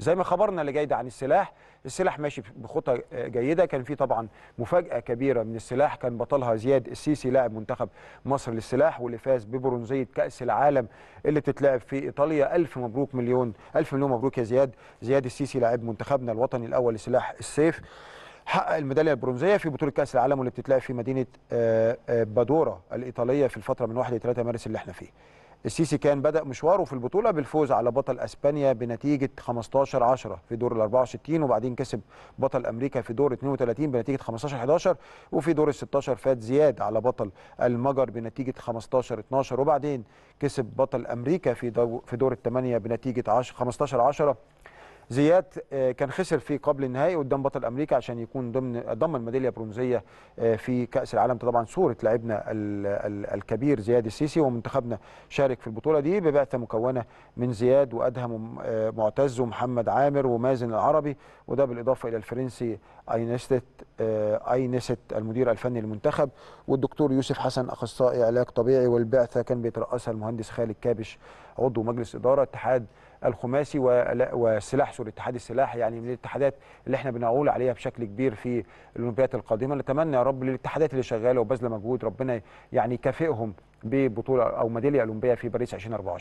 زي ما خبرنا اللي جاي ده عن السلاح السلاح ماشي بخطى جيده كان في طبعا مفاجاه كبيره من السلاح كان بطلها زياد السيسي لاعب منتخب مصر للسلاح واللي فاز ببرونزيه كاس العالم اللي بتتلعب في ايطاليا الف مبروك مليون الف مليون مبروك يا زياد زياد السيسي لاعب منتخبنا الوطني الاول لسلاح السيف حقق الميداليه البرونزيه في بطوله كاس العالم واللي بتتلعب في مدينه آه، آه، بادورا الايطاليه في الفتره من 1 ل 3 مارس اللي احنا فيه السيسي كان بدأ مشواره في البطولة بالفوز على بطل أسبانيا بنتيجة 15 10 في دور ال 64 وبعدين كسب بطل أمريكا في دور 32 بنتيجة 15 11 وفي دور ال 16 فات زياد على بطل المجر بنتيجة 15 12 وبعدين كسب بطل أمريكا في دور في دور الثمانية بنتيجة 10 15 10 زياد آه، كان خسر في قبل النهائي قدام بطل امريكا عشان يكون ضمن ضمن ميداليه برونزيه آه، في كاس العالم طبعا صوره لاعبنا الكبير زياد السيسي ومنتخبنا شارك في البطوله دي ببعثه مكونه من زياد وادهم آه، معتز ومحمد عامر ومازن العربي وده بالاضافه الى الفرنسي اينستت اينست المدير الفني للمنتخب والدكتور يوسف حسن اخصائي علاج طبيعي والبعثه كان بيترأسها المهندس خالد كابش عضو مجلس اداره اتحاد الخماسي والسلاح مصر الاتحاد السلاحي يعني من الاتحادات اللي احنا بنقول عليها بشكل كبير في الاولمبيات القادمه نتمنى يا رب للاتحادات اللي شغاله وبذله مجهود ربنا يعني يكافئهم ببطوله او ميداليه اولمبيه في باريس 2024